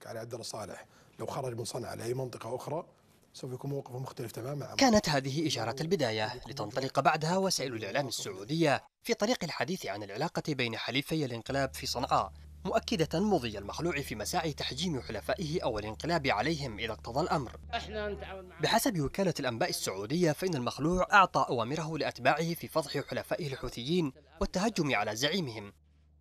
كعلي عبد الله صالح لو خرج من صنعاء لاي منطقه اخرى سوف يكون موقفه مختلف تماما كانت هذه إشارة البداية لتنطلق بعدها وسائل الإعلام السعودية في طريق الحديث عن العلاقة بين حليفي الانقلاب في صنعاء مؤكدة مضي المخلوع في مساعي تحجيم حلفائه أو الانقلاب عليهم إذا اقتضى الأمر بحسب وكالة الأنباء السعودية فإن المخلوع أعطى أوامره لأتباعه في فضح حلفائه الحوثيين والتهجم على زعيمهم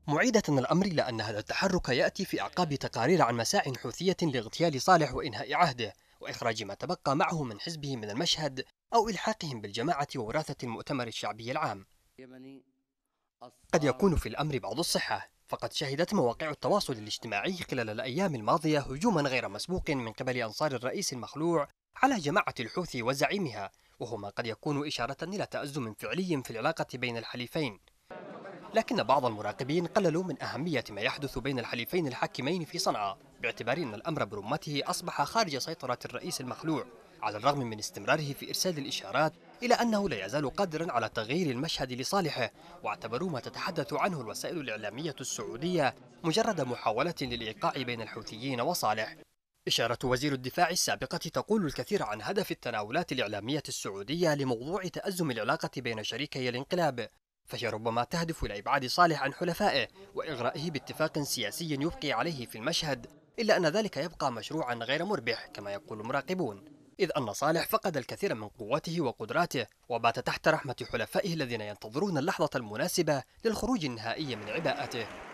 معيدة الأمر إلى أن هذا التحرك يأتي في أعقاب تقارير عن مساع حوثية لاغتيال صالح وإنهاء عهده وإخراج ما تبقى معه من حزبه من المشهد أو إلحاقهم بالجماعة ووراثة المؤتمر الشعبي العام قد يكون في الأمر بعض الصحة فقد شهدت مواقع التواصل الاجتماعي خلال الأيام الماضية هجوما غير مسبوق من قبل أنصار الرئيس المخلوع على جماعة الحوثي وزعيمها وهما قد يكون إشارة إلى تأزم فعلي في العلاقة بين الحليفين لكن بعض المراقبين قللوا من أهمية ما يحدث بين الحليفين الحاكمين في صنعاء باعتبار أن الأمر برمته أصبح خارج سيطرة الرئيس المخلوع على الرغم من استمراره في إرسال الإشارات إلى أنه لا يزال قادرا على تغيير المشهد لصالحه واعتبروا ما تتحدث عنه الوسائل الإعلامية السعودية مجرد محاولة للإيقاع بين الحوثيين وصالح إشارة وزير الدفاع السابقة تقول الكثير عن هدف التناولات الإعلامية السعودية لموضوع تأزم العلاقة بين شريكي الانقلاب فهي ربما تهدف إلى إبعاد صالح عن حلفائه وإغرائه باتفاق سياسي يبقي عليه في المشهد إلا أن ذلك يبقى مشروعا غير مربح كما يقول المراقبون إذ أن صالح فقد الكثير من قوته وقدراته وبات تحت رحمة حلفائه الذين ينتظرون اللحظة المناسبة للخروج النهائي من عباءته